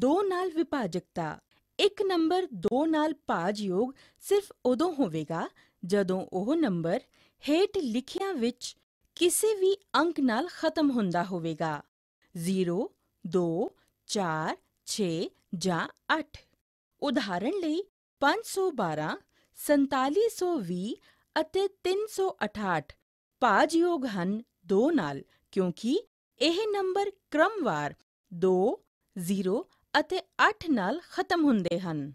ਦੋ ਨਾਲ ਵਿਭਾਜਕਤਾ ਇੱਕ ਨੰਬਰ 2 ਨਾਲ ਭਾਜ ਯੋਗ ਸਿਰਫ ਉਦੋਂ ਹੋਵੇਗਾ ਜਦੋਂ ਉਹ ਨੰਬਰ ਹੇਠ ਲਿਖਿਆਂ ਵਿੱਚ ਕਿਸੇ ਵੀ ਅੰਕ ਨਾਲ ਖਤਮ ਹੁੰਦਾ ਹੋਵੇਗਾ 0 2 4 6 ਜਾਂ 8 ਉਦਾਹਰਣ ਲਈ 512 4720 ਅਤੇ 368 ਭਾਜ ਯੋਗ ਹਨ 2 ਨਾਲ ਕਿਉਂਕਿ ਇਹ ਨੰਬਰ ਕ੍ਰਮਵਾਰ 2 0 ਅਤੇ 8 ਨਾਲ ਖਤਮ ਹੁੰਦੇ ਹਨ